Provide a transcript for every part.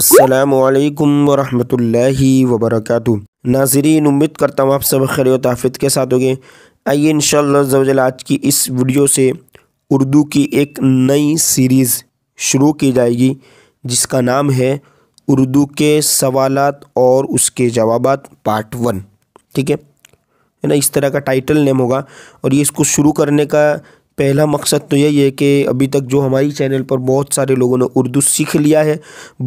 असलकम वरहमल वबरक नाजरीन उम्मीद करता हूँ आप सब खैर तहफ़ के साथ होंगे आइए इन शजल आज की इस वीडियो से उर्दू की एक नई सीरीज़ शुरू की जाएगी जिसका नाम है उर्दू के सवालत और उसके जवाब पार्ट वन ठीक है ना इस तरह का टाइटल नेम होगा और ये इसको शुरू करने का पहला मकसद तो यही है कि अभी तक जो हमारी चैनल पर बहुत सारे लोगों ने उर्दू सीख लिया है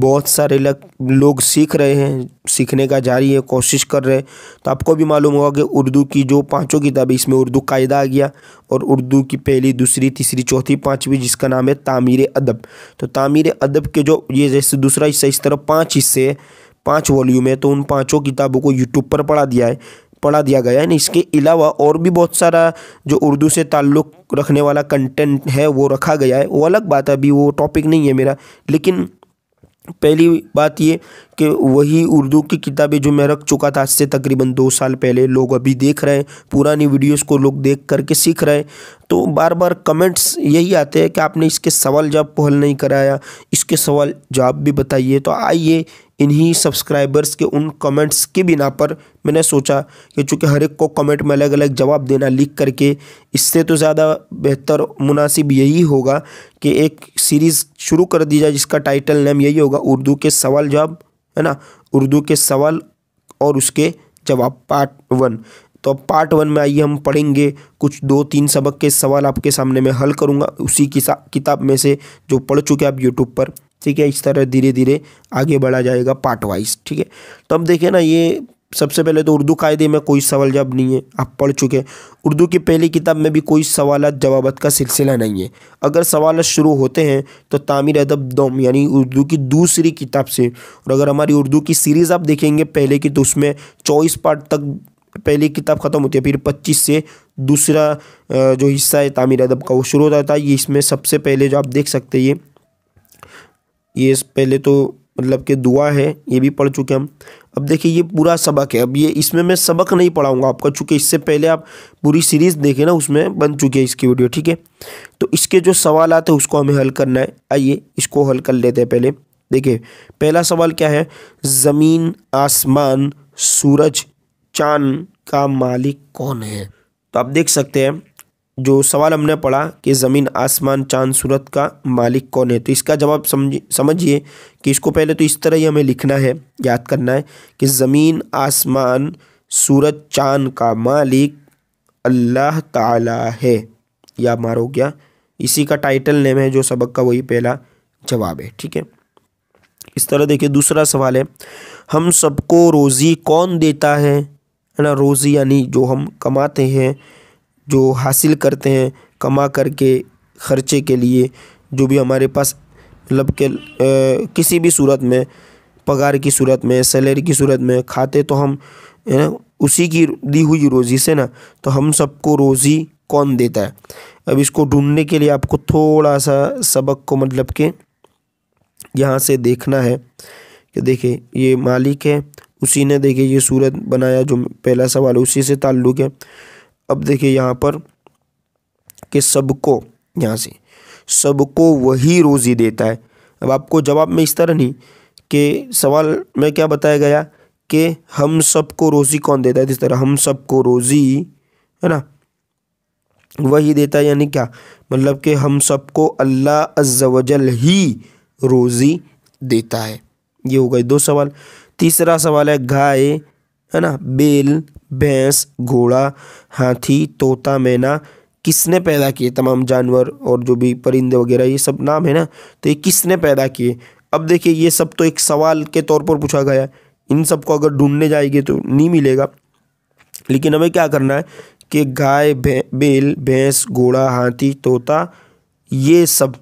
बहुत सारे लग लोग सीख रहे हैं सीखने का जारी है कोशिश कर रहे हैं तो आपको भी मालूम होगा कि उर्दू की जो पांचों किताबें इसमें उर्दू कायदा आ गया और उर्दू की पहली दूसरी तीसरी चौथी पाँचवीं जिसका नाम है तामीर अदब तो तामीर अदब के जो ये जैसे दूसरा हिस्सा इस तरह पाँच हिस्से हैं पाँच वॉल्यूम है तो उन पाँचों किताबों को यूट्यूब पर पढ़ा दिया है पढ़ा दिया गया है इसके अलावा और भी बहुत सारा जो उर्दू से ताल्लुक़ रखने वाला कंटेंट है वो रखा गया है वो अलग बात है अभी वो टॉपिक नहीं है मेरा लेकिन पहली बात ये कि वही उर्दू की किताबें जो मैं रख चुका था आज से तकरीबन दो साल पहले लोग अभी देख रहे हैं पुरानी वीडियोस को लोग देख करके सीख रहे हैं तो बार बार कमेंट्स यही आते हैं कि आपने इसके सवाल जवाब पहल नहीं कराया इसके सवाल जवाब भी बताइए तो आइए इन्हीं सब्सक्राइबर्स के उन कमेंट्स के बिना पर मैंने सोचा कि चूँकि हर एक को कमेंट में अलग अलग जवाब देना लिख करके इससे तो ज़्यादा बेहतर मुनासिब यही होगा कि एक सीरीज़ शुरू कर दी जाए जिसका टाइटल नेम यही होगा उर्दू के सवाल जवाब है ना उर्दू के सवाल और उसके जवाब पार्ट वन तो अब पार्ट वन में आइए हम पढ़ेंगे कुछ दो तीन सबक के सवाल आपके सामने मैं हल करूँगा उसी किताब में से जो पढ़ चुके आप यूट्यूब पर ठीक है इस तरह धीरे धीरे आगे बढ़ा जाएगा पार्ट वाइज ठीक है तो अब देखें ना ये सबसे पहले तो उर्दू कायदे में कोई सवाल जवाब नहीं है आप पढ़ चुके हैं उर्दू की पहली किताब में भी कोई सवाल जवाब का सिलसिला नहीं है अगर सवाल शुरू होते हैं तो तामिर अदब दम यानी उर्दू की दूसरी किताब से और अगर हमारी उर्दू की सीरीज़ आप देखेंगे पहले की तो उसमें चौबीस पार्ट तक पहली किताब ख़त्म होती है फिर पच्चीस से दूसरा जो हिस्सा है तामीर अदब का वो शुरू होता जाता ये इसमें सबसे पहले जो आप देख सकते ये ये पहले तो मतलब कि दुआ है ये भी पढ़ चुके हम अब देखिए ये पूरा सबक है अब ये इसमें मैं सबक नहीं पढ़ाऊंगा आपका चूँकि इससे पहले आप पूरी सीरीज़ देखें ना उसमें बन चुकी है इसकी वीडियो ठीक है तो इसके जो सवाल आते हैं उसको हमें हल करना है आइए इसको हल कर लेते हैं पहले देखिए पहला सवाल क्या है ज़मीन आसमान सूरज चाँद का मालिक कौन है तो आप देख सकते हैं जो सवाल हमने पढ़ा कि ज़मीन आसमान चांद सूरत का मालिक कौन है तो इसका जवाब समझ समझिए कि इसको पहले तो इस तरह ही हमें लिखना है याद करना है कि ज़मीन आसमान सूरत चांद का मालिक अल्लाह ताला है या मारो गया इसी का टाइटल नेम है जो सबक का वही पहला जवाब है ठीक है इस तरह देखिए दूसरा सवाल है हम सबको रोज़ी कौन देता है है ना रोज़ी यानी जो हम कमाते हैं जो हासिल करते हैं कमा करके ख़र्चे के लिए जो भी हमारे पास मतलब के किसी भी सूरत में पगार की सूरत में सैलरी की सूरत में खाते तो हम है ना उसी की दी हुई रोज़ी से ना तो हम सबको रोज़ी कौन देता है अब इसको ढूंढने के लिए आपको थोड़ा सा सबक को मतलब के यहाँ से देखना है कि देखिए ये मालिक है उसी ने देखिए ये सूरत बनाया जो पहला सवाल उसी से ताल्लुक़ है अब देखिए यहाँ पर कि सबको यहाँ से सबको वही रोज़ी देता है अब आपको जवाब में इस तरह नहीं कि सवाल में क्या बताया गया कि हम सबको रोज़ी कौन देता है जिस तरह हम सबको रोज़ी है ना वही देता है यानी क्या मतलब कि हम सबको अल्लाह अज्जवजल ही रोज़ी देता है ये हो गए दो सवाल तीसरा सवाल है गाय है ना बेल भैंस घोड़ा हाथी तोता मैना किसने पैदा किए तमाम जानवर और जो भी परिंदे वगैरह ये सब नाम है ना तो ये किसने पैदा किए अब देखिए ये सब तो एक सवाल के तौर पर पूछा गया इन सबको अगर ढूंढने जाएंगे तो नहीं मिलेगा लेकिन हमें क्या करना है कि गाय भे, बेल भैंस घोड़ा हाथी तोता ये सब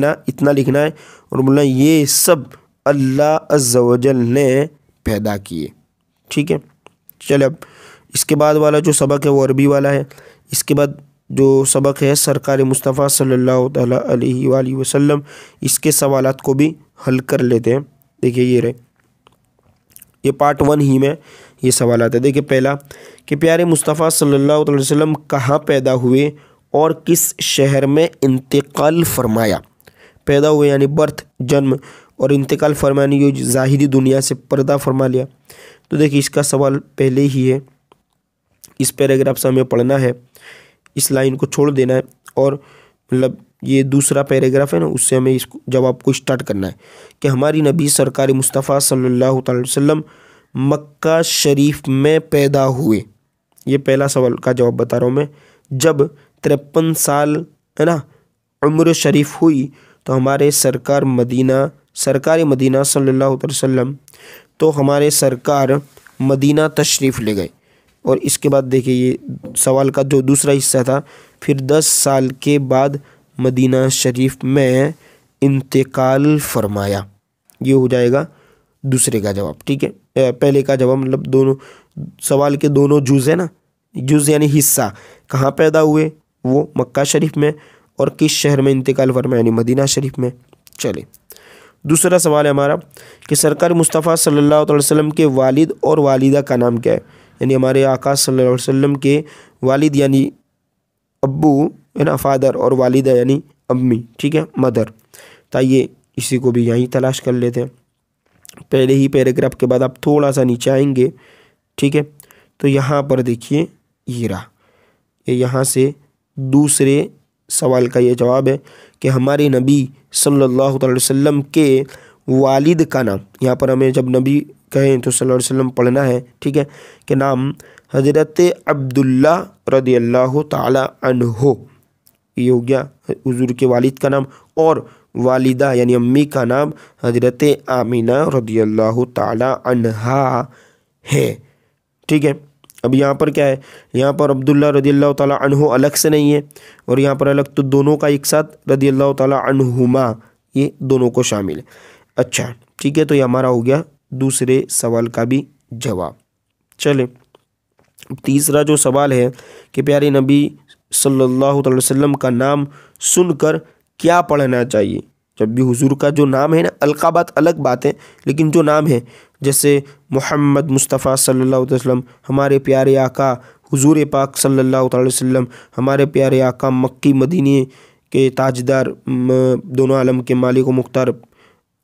ना इतना लिखना है और बोलना ये सब अल्लाह अज्जा ने पैदा किए ठीक है चले अब इसके बाद वाला जो सबक है वो अरबी वाला है इसके बाद जो सबक है सरकार मुस्तफ़ा सल्लल्लाहु अलैहि वसल्लम इसके सवाल को भी हल कर लेते हैं देखिए ये रहे ये पार्ट वन ही में ये सवाल आता है देखिए पहला कि प्यारे मुस्तफ़ा सल्लल्लाहु अलैहि वसल्लम कहाँ पैदा हुए और किस शहर में इंतकाल फरमाया पैदा हुए यानी बर्थ जन्म और इंतकाल फरमाने यू ज़ाहरी दुनिया से पर्दा फरमा लिया तो देखिए इसका सवाल पहले ही है इस पैराग्राफ से हमें पढ़ना है इस लाइन को छोड़ देना है और मतलब ये दूसरा पैराग्राफ है ना उससे हमें इस जवाब को स्टार्ट करना है कि हमारी नबी सरकार मुस्तफ़ा सल्लल्लाहु अलैहि वसल्लम मक्का शरीफ में पैदा हुए ये पहला सवाल का जवाब बता रहा हूँ मैं जब तिरपन साल है ना उम्र शरीफ हुई तो हमारे सरकार मदीना सरकार मदीना सल्लल्लाहु अलैहि वसल्लम तो हमारे सरकार मदीना तशरीफ़ ले गए और इसके बाद देखिए ये सवाल का जो दूसरा हिस्सा था फिर दस साल के बाद मदीना शरीफ में इंतकाल फरमाया ये हो जाएगा दूसरे का जवाब ठीक है पहले का जवाब मतलब दोनों सवाल के दोनों जुज हैं ना जुज यानी हिस्सा कहाँ पैदा हुए वो मक्का शरीफ में और किस शहर में इंतकाल फरमाया यानी मदीना शरीफ में चले दूसरा सवाल है हमारा कि सरकार मुस्तफ़ा सल्लल्लाहु अलैहि वसल्लम के वालिद और वालिदा का नाम क्या है यानी हमारे आकाश सल्लल्लाहु अलैहि वसल्लम के वालिद यानी अब्बू है ना फादर और वालिदा यानी अम्मी ठीक है मदर तो आइए इसी को भी यहीं तलाश कर लेते हैं पहले ही पैराग्राफ के बाद आप थोड़ा सा नीचे आएंगे ठीक है तो यहाँ पर देखिए ये रहा ये यहाँ से दूसरे सवाल का ये जवाब है कि हमारे नबी सल्लल्लाहु अलैहि वसल्लम के वालिद का नाम यहाँ पर हमें जब नबी कहें तो सल्लल्लाहु अलैहि वसल्लम पढ़ना है ठीक है कि नाम हज़रत अब्दुल्ला रदी अल्लाह तहो ये हो गया हजूर के वालिद का नाम और वालिदा यानी अम्मी का नाम हज़रत आमीना रदी अल्लाह तहा है ठीक है अब यहाँ पर क्या है यहाँ पर अब्दुल्ला रदी अल्लाह तह अलग से नहीं है और यहाँ पर अलग तो दोनों का एक साथ रदी अल्लाह तहुमा ये दोनों को शामिल है अच्छा ठीक है तो ये हमारा हो गया दूसरे सवाल का भी जवाब चले तीसरा जो सवाल है कि प्यारे नबी सल्लल्लाहु अलैहि वसल्लम का नाम सुनकर क्या पढ़ना चाहिए जब भी हुजूर का जो नाम है ना अलकाबात अलग बात है लेकिन जो नाम है जैसे मोहम्मद मुस्तफ़ा सल्लल्लाहु अलैहि वसल्लम हमारे प्यारे आका हुजूर पाक सल्लल्लाहु अलैहि वसल्लम हमारे प्यारे आका मक्की मदीने के ताजदार दोनों आलम के मालिक मुख्तार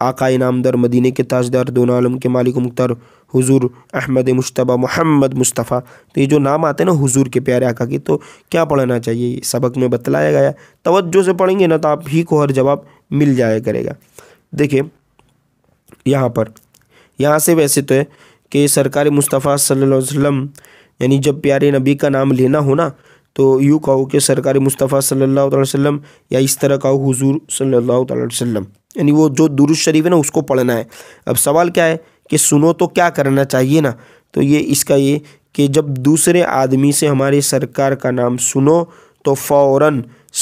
आका इनामदार मदीने के ताजदार दोनों आलम के मालिक मुख्तार हुजूर अहमद मुशतबा मोहम्मद मुस्तफ़ा तो ये जो नाम आते हैं ना हुजूर के प्यारे आका के तो क्या पढ़ना चाहिए सबक में बतलाया गया तवज्जो से पढ़ेंगे ना तो आप ही को हर जवाब मिल जाया करेगा देखिए यहाँ पर यहाँ से वैसे तो है कि सरकार मुस्तफ़ा सल्लल्लाहु अलैहि वसल्लम यानी जब प्यारे नबी का नाम लेना हो ना तो यूँ कहो कि सरकार मुस्तफ़ा सल्लल्लाहु अलैहि वसल्लम या इस तरह कहो हुजूर सल्लल्लाहु अलैहि वसल्लम यानी वो जो दुरुस्त शरीफ है ना उसको पढ़ना है अब सवाल क्या है कि सुनो तो क्या करना चाहिए ना तो ये इसका ये कि जब दूसरे आदमी से हमारे सरकार का नाम सुनो तो फ़ौर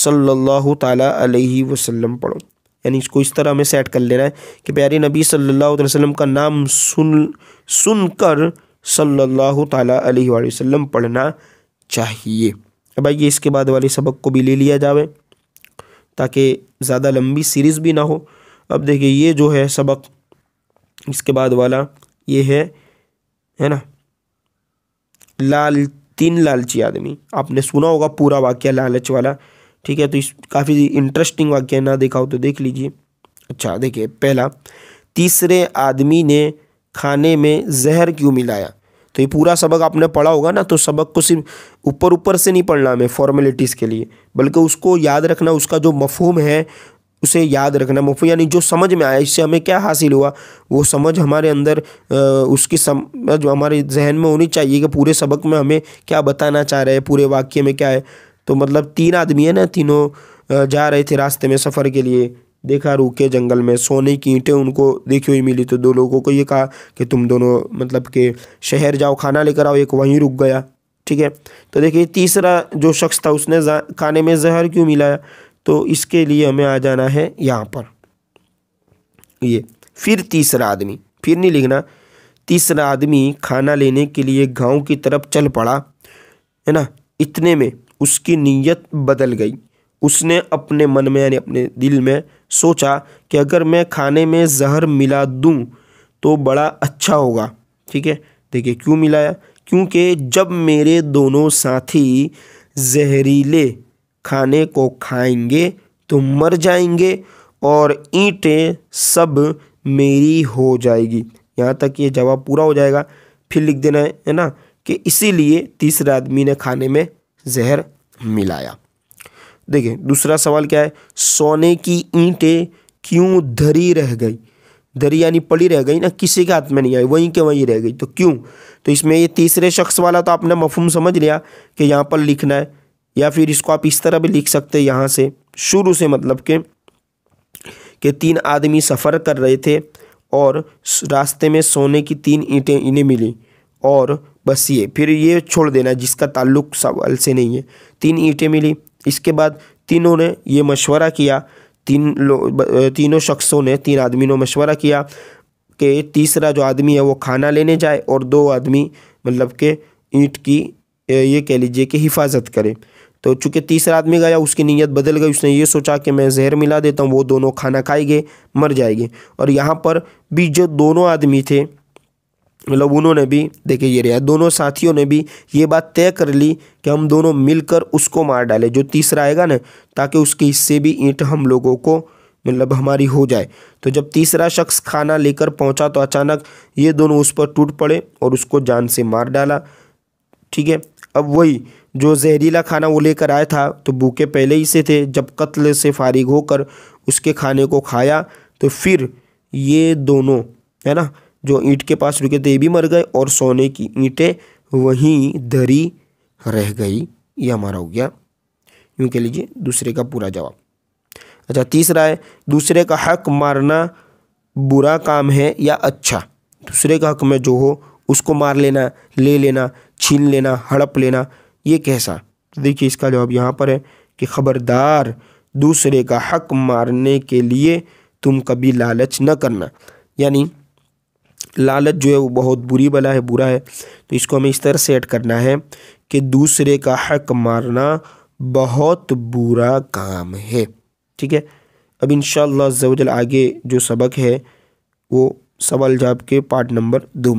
सल्लल्लाहु ताला अलैहि वसल्लम पढ़ो यानी इसको इस तरह हमें सेट कर लेना है कि प्यारे नबी सल्लल्लाहु अलैहि वसल्लम का नाम सुन सुनकर सल्लल्लाहु ताला अलैहि वसल्लम पढ़ना चाहिए अब आइए इसके बाद वाले सबक को भी ले लिया जावे ताकि ज़्यादा लंबी सीरीज़ भी ना हो अब देखिए ये जो है सबक इसके बाद वाला ये है है ना लाल तीन लालची आदमी आपने सुना होगा पूरा वाक्य लालच वाला ठीक है तो इस काफ़ी इंटरेस्टिंग वाक्य ना देखा हो तो देख लीजिए अच्छा देखिए पहला तीसरे आदमी ने खाने में जहर क्यों मिलाया तो ये पूरा सबक आपने पढ़ा होगा ना तो सबक को सिर्फ ऊपर ऊपर से नहीं पढ़ना हमें फॉर्मेलिटीज़ के लिए बल्कि उसको याद रखना उसका जो मफहम है उसे याद रखना मुफ यानी जो समझ में आया इससे हमें क्या हासिल हुआ वो समझ हमारे अंदर उसकी समझ हमारे जहन में होनी चाहिए कि पूरे सबक में हमें क्या बताना चाह रहे हैं पूरे वाक्य में क्या है तो मतलब तीन आदमी है ना तीनों जा रहे थे रास्ते में सफ़र के लिए देखा रुके जंगल में सोने की ईंटें उनको देखी हुई मिली तो दो लोगों को ये कहा कि तुम दोनों मतलब के शहर जाओ खाना लेकर आओ एक वहीं रुक गया ठीक है तो देखिए तीसरा जो शख्स था उसने खाने में जहर क्यों मिलाया तो इसके लिए हमें आ जाना है यहाँ पर ये फिर तीसरा आदमी फिर नहीं लिखना तीसरा आदमी खाना लेने के लिए गांव की तरफ चल पड़ा है ना इतने में उसकी नीयत बदल गई उसने अपने मन में यानी अपने दिल में सोचा कि अगर मैं खाने में जहर मिला दूं तो बड़ा अच्छा होगा ठीक है देखिए क्यों मिलाया क्योंकि जब मेरे दोनों साथी जहरीले खाने को खाएंगे तो मर जाएंगे और ईंटें सब मेरी हो जाएगी यहाँ तक ये जवाब पूरा हो जाएगा फिर लिख देना है ना कि इसीलिए तीसरे आदमी ने खाने में जहर मिलाया देखिए दूसरा सवाल क्या है सोने की ईंटें क्यों धरी रह गई धरी यानी पड़ी रह गई ना किसी के हाथ में नहीं आई वहीं के वहीं रह गई तो क्यों तो इसमें ये तीसरे शख्स वाला तो आपने मफहम समझ लिया कि यहाँ पर लिखना है या फिर इसको आप इस तरह भी लिख सकते हैं यहाँ से शुरू से मतलब के कि तीन आदमी सफ़र कर रहे थे और रास्ते में सोने की तीन ईंटें इन्हें मिली और बस ये फिर ये छोड़ देना जिसका ताल्लुक सवाल से नहीं है तीन ईंटें मिली इसके बाद तीनों ने ये मशवरा किया तीन लोग तीनों शख्सों ने तीन आदमी ने मशवरा किया कि तीसरा जो आदमी है वो खाना लेने जाए और दो आदमी मतलब के ईंट की ये कह लीजिए कि हिफाजत करें तो चूँकि तीसरा आदमी गया उसकी नीयत बदल गई उसने ये सोचा कि मैं जहर मिला देता हूँ वो दोनों खाना खाएंगे मर जाएंगे और यहाँ पर भी जो दोनों आदमी थे मतलब उन्होंने भी देखिए ये रहा दोनों साथियों ने भी ये बात तय कर ली कि हम दोनों मिलकर उसको मार डालें जो तीसरा आएगा ना ताकि उसके हिस्से भी ईंट हम लोगों को मतलब हमारी हो जाए तो जब तीसरा शख्स खाना लेकर पहुंचा तो अचानक ये दोनों उस पर टूट पड़े और उसको जान से मार डाला ठीक है अब वही जो जहरीला खाना वो लेकर आया था तो भूखे पहले ही से थे जब कत्ल से फारिग होकर उसके खाने को खाया तो फिर ये दोनों है ना जो ईंट के पास रुके थे ये भी मर गए और सोने की ईंटें वहीं धरी रह गई ये हमारा हो गया यूँ कह लीजिए दूसरे का पूरा जवाब अच्छा तीसरा है दूसरे का हक मारना बुरा काम है या अच्छा दूसरे का हक में जो हो उसको मार लेना ले लेना छीन लेना हड़प लेना ये कैसा तो देखिए इसका जवाब यहाँ पर है कि ख़बरदार दूसरे का हक मारने के लिए तुम कभी लालच न करना यानी लालच जो है वो बहुत बुरी बला है बुरा है तो इसको हमें इस तरह सेट करना है कि दूसरे का हक मारना बहुत बुरा काम है ठीक है अब इन शाह आगे जो सबक है वो सवाल जवाब के पार्ट नंबर दो